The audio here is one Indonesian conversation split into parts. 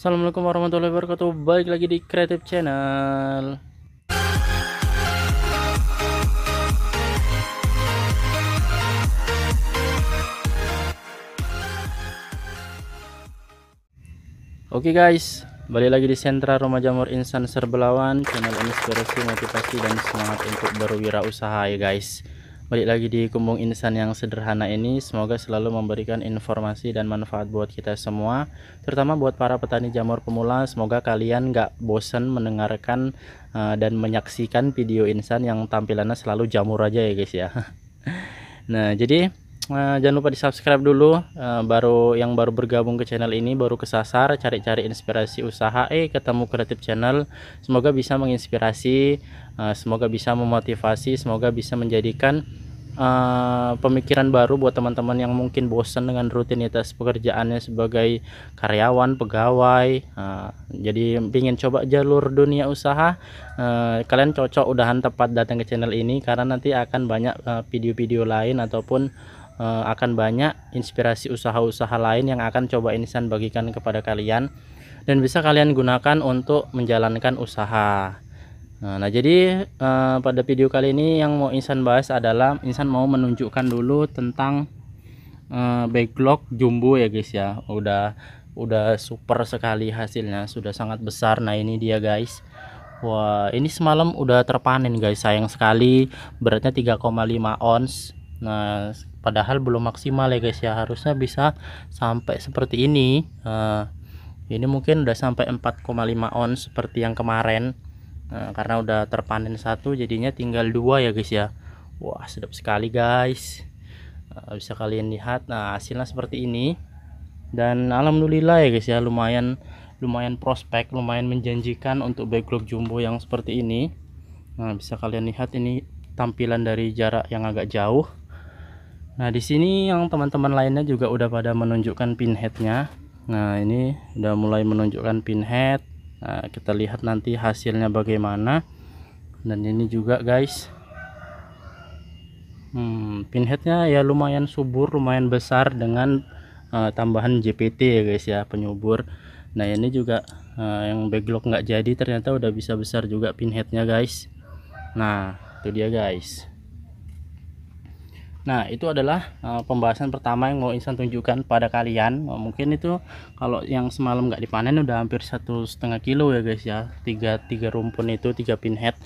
Assalamualaikum warahmatullahi wabarakatuh Baik lagi di Creative Channel Oke okay guys Balik lagi di sentra rumah jamur Insan serbelawan Channel inspirasi, motivasi, dan semangat untuk berwirausaha ya guys Balik lagi di Kumbung Insan yang sederhana ini, semoga selalu memberikan informasi dan manfaat buat kita semua, terutama buat para petani jamur pemula. Semoga kalian gak bosen mendengarkan uh, dan menyaksikan video Insan yang tampilannya selalu jamur aja ya guys ya. nah jadi Nah, jangan lupa di subscribe dulu uh, baru yang baru bergabung ke channel ini baru kesasar cari-cari inspirasi usaha eh ketemu kreatif channel semoga bisa menginspirasi uh, semoga bisa memotivasi semoga bisa menjadikan uh, pemikiran baru buat teman-teman yang mungkin bosan dengan rutinitas pekerjaannya sebagai karyawan pegawai uh, jadi ingin coba jalur dunia usaha uh, kalian cocok udahan tepat datang ke channel ini karena nanti akan banyak video-video uh, video -video lain ataupun Eh, akan banyak inspirasi usaha-usaha lain yang akan coba Insan bagikan kepada kalian dan bisa kalian gunakan untuk menjalankan usaha. Nah, nah jadi eh, pada video kali ini yang mau Insan bahas adalah Insan mau menunjukkan dulu tentang eh, backlog jumbo ya guys ya. Udah udah super sekali hasilnya, sudah sangat besar. Nah, ini dia guys. Wah, ini semalam udah terpanen guys. Sayang sekali beratnya 3,5 ons. Nah, padahal belum maksimal ya guys ya. Harusnya bisa sampai seperti ini. Nah, ini mungkin udah sampai 4,5 ons seperti yang kemarin. Nah, karena udah terpanen satu jadinya tinggal dua ya guys ya. Wah, sedap sekali guys. Nah, bisa kalian lihat. Nah, hasilnya seperti ini. Dan alhamdulillah ya guys ya, lumayan lumayan prospek, lumayan menjanjikan untuk backlog jumbo yang seperti ini. Nah, bisa kalian lihat ini tampilan dari jarak yang agak jauh Nah, di sini yang teman-teman lainnya juga udah pada menunjukkan pinheadnya. Nah, ini udah mulai menunjukkan pinhead. Nah, kita lihat nanti hasilnya bagaimana. Dan ini juga, guys. Hmm, pinheadnya ya lumayan subur, lumayan besar dengan uh, tambahan JPT ya, guys ya, penyubur. Nah, ini juga uh, yang backlog nggak jadi ternyata udah bisa besar juga pinheadnya, guys. Nah, itu dia, guys. Nah itu adalah uh, pembahasan pertama yang mau Insan tunjukkan pada kalian uh, mungkin itu kalau yang semalam nggak dipanen udah hampir satu setengah kilo ya guys ya tiga, tiga rumpun itu tiga pinhead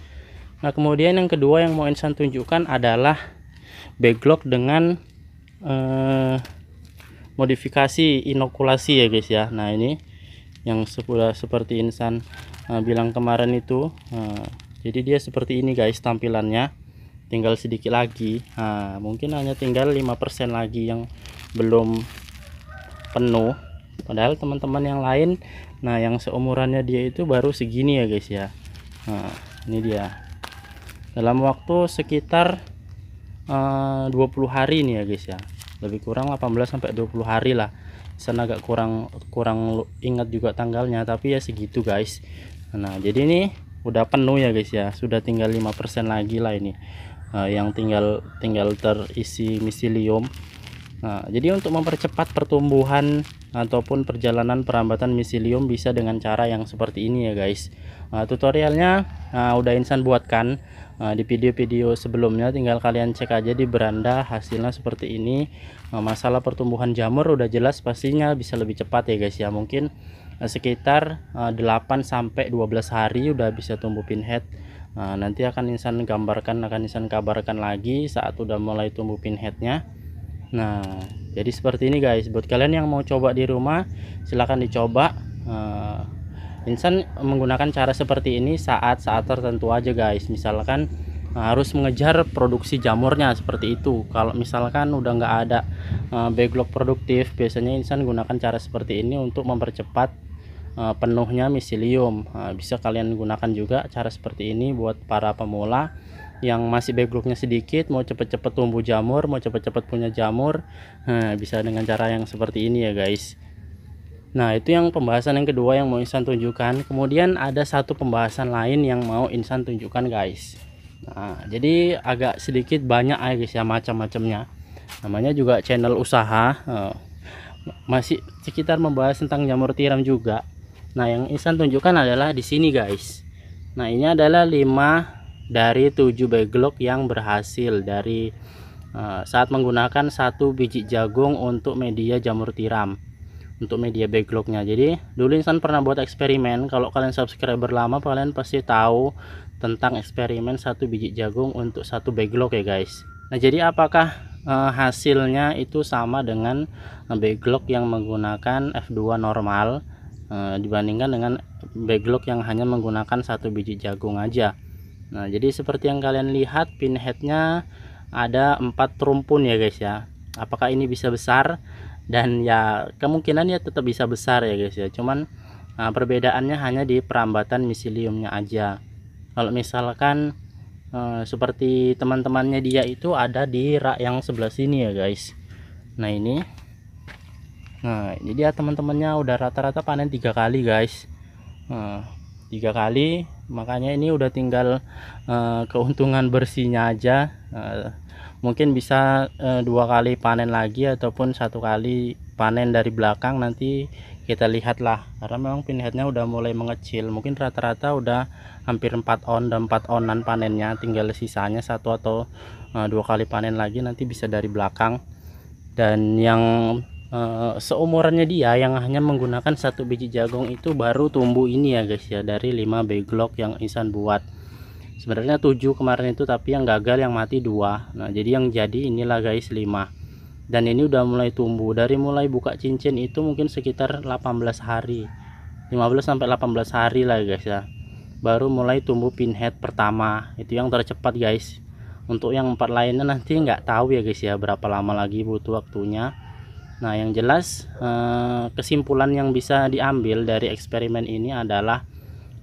Nah kemudian yang kedua yang mau Insan tunjukkan adalah backlog dengan uh, modifikasi inokulasi ya guys ya Nah ini yang sudah seperti Insan uh, bilang kemarin itu uh, jadi dia seperti ini guys tampilannya tinggal sedikit lagi nah, mungkin hanya tinggal 5% lagi yang belum penuh padahal teman-teman yang lain nah yang seumurannya dia itu baru segini ya guys ya nah, ini dia dalam waktu sekitar eh, uh, 20 hari nih ya guys ya lebih kurang 18 sampai 20 hari lah sana agak kurang kurang ingat juga tanggalnya tapi ya segitu guys nah jadi ini udah penuh ya guys ya sudah tinggal 5% lagi lah ini Eh, yang tinggal tinggal terisi misilium nah, jadi untuk mempercepat pertumbuhan ataupun perjalanan perambatan misilium bisa dengan cara yang seperti ini ya guys nah, tutorialnya nah, udah insan buatkan nah, di video-video sebelumnya tinggal kalian cek aja di beranda hasilnya seperti ini nah, masalah pertumbuhan jamur udah jelas pastinya bisa lebih cepat ya guys ya mungkin eh, sekitar 8-12 hari udah bisa tumbuh pinhead Nah, nanti akan Insan gambarkan akan Insan kabarkan lagi saat udah mulai tumbuh pinheadnya nah jadi seperti ini guys buat kalian yang mau coba di rumah silahkan dicoba Nah, Insan menggunakan cara seperti ini saat-saat tertentu aja guys misalkan eh, harus mengejar produksi jamurnya seperti itu kalau misalkan udah nggak ada uh, backlog produktif biasanya Insan gunakan cara seperti ini untuk mempercepat Eh, penuhnya misilium nah, bisa kalian gunakan juga cara seperti ini buat para pemula yang masih backgroundnya sedikit mau cepet-cepet tumbuh jamur mau cepet-cepet punya jamur nah, bisa dengan cara yang seperti ini ya guys Nah itu yang pembahasan yang kedua yang mau Insan tunjukkan kemudian ada satu pembahasan lain yang mau Insan tunjukkan guys Nah jadi agak sedikit banyak ya guys ya macam-macamnya namanya juga channel usaha masih sekitar membahas tentang jamur tiram juga nah yang Isan tunjukkan adalah di sini guys nah ini adalah 5 dari 7 backlock yang berhasil dari uh, saat menggunakan satu biji jagung untuk media jamur tiram untuk media backlognya jadi dulu Insan pernah buat eksperimen kalau kalian subscriber lama kalian pasti tahu tentang eksperimen satu biji jagung untuk satu backlog ya guys nah jadi apakah uh, hasilnya itu sama dengan backlog yang menggunakan F2 normal Eh, dibandingkan dengan backlog yang hanya menggunakan satu biji jagung aja nah jadi seperti yang kalian lihat pinheadnya ada empat rumpun ya guys ya apakah ini bisa besar dan ya kemungkinan ya tetap bisa besar ya guys ya cuman nah, perbedaannya hanya di perambatan misiliumnya aja kalau misalkan eh, seperti teman-temannya dia itu ada di rak yang sebelah sini ya guys nah ini nah ini dia teman-temannya udah rata-rata panen tiga kali guys nah, tiga kali makanya ini udah tinggal uh, keuntungan bersihnya aja uh, mungkin bisa uh, dua kali panen lagi ataupun satu kali panen dari belakang nanti kita lihatlah karena memang pinheadnya udah mulai mengecil mungkin rata-rata udah hampir 4 on dan 4 onan panennya tinggal sisanya satu atau eh, dua kali panen lagi nanti bisa dari belakang dan yang uh, seumurannya dia yang hanya menggunakan satu biji jagung itu baru tumbuh ini ya guys ya dari 5 beglok yang Insan buat sebenarnya 7 kemarin itu tapi yang gagal yang mati dua nah jadi yang jadi inilah guys 5 dan ini udah mulai tumbuh dari mulai buka cincin itu mungkin sekitar 18 hari 15 sampai 18 hari lah guys ya baru mulai tumbuh pinhead pertama itu yang tercepat guys untuk yang empat lainnya nanti nggak tahu ya guys ya berapa lama lagi butuh waktunya Nah yang jelas eh, kesimpulan yang bisa diambil dari eksperimen ini adalah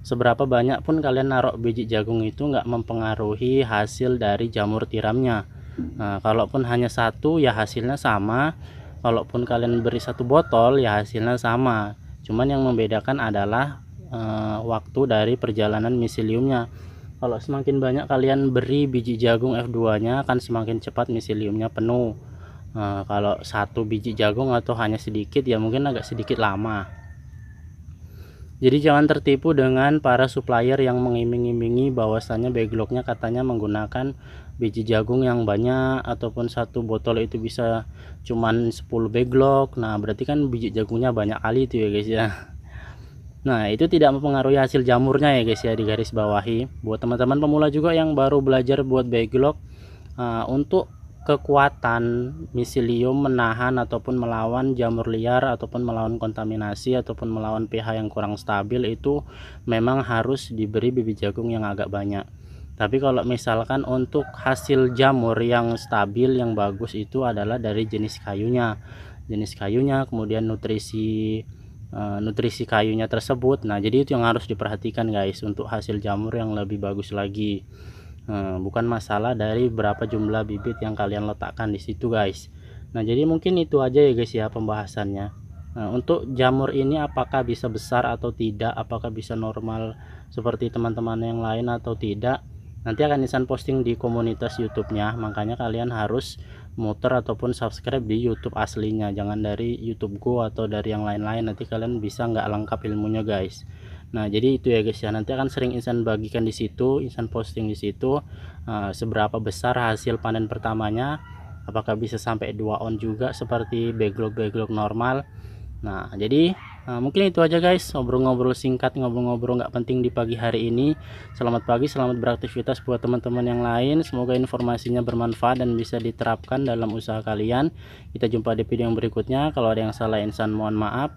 seberapa banyak pun kalian naruh biji jagung itu nggak mempengaruhi hasil dari jamur tiramnya. Nah, kalaupun hanya satu ya hasilnya sama. Kalaupun kalian beri satu botol ya hasilnya sama. Cuman yang membedakan adalah uh, waktu dari perjalanan misiliumnya. Kalau semakin banyak kalian beri biji jagung F2-nya akan semakin cepat misiliumnya penuh. Nah, kalau satu biji jagung atau hanya sedikit ya mungkin agak sedikit lama. Jadi jangan tertipu dengan para supplier yang mengiming-imingi bahwasannya backlognya katanya menggunakan biji jagung yang banyak ataupun satu botol itu bisa cuman 10 backlog. Nah, berarti kan biji jagungnya banyak kali itu ya guys ya. Nah, itu tidak mempengaruhi hasil jamurnya ya guys ya di garis bawahi. Buat teman-teman pemula juga yang baru belajar buat backlog uh, untuk kekuatan misilium menahan ataupun melawan jamur liar ataupun melawan kontaminasi ataupun melawan pH yang kurang stabil itu memang harus diberi bibit jagung yang agak banyak tapi kalau misalkan untuk hasil jamur yang stabil yang bagus itu adalah dari jenis kayunya jenis kayunya kemudian nutrisi eh, nutrisi kayunya tersebut nah jadi itu yang harus diperhatikan guys untuk hasil jamur yang lebih bagus lagi Eh, bukan masalah dari berapa jumlah bibit yang kalian letakkan di situ guys nah jadi mungkin itu aja ya guys ya pembahasannya nah, untuk jamur ini apakah bisa besar atau tidak apakah bisa normal seperti teman-teman yang lain atau tidak nanti akan Nisan posting di komunitas YouTube-nya makanya kalian harus muter ataupun subscribe di YouTube aslinya jangan dari YouTube Go atau dari yang lain-lain nanti kalian bisa nggak lengkap ilmunya guys Nah, jadi itu ya guys ya. Nanti akan sering insan bagikan di situ, insan posting di situ uh, seberapa besar hasil panen pertamanya, apakah bisa sampai 2 on juga seperti backlog-backlog normal. Nah, jadi uh, mungkin itu aja guys, ngobrol-ngobrol singkat, ngobrol-ngobrol nggak penting di pagi hari ini. Selamat pagi, selamat beraktivitas buat teman-teman yang lain. Semoga informasinya bermanfaat dan bisa diterapkan dalam usaha kalian. Kita jumpa di video yang berikutnya. Kalau ada yang salah insan mohon maaf.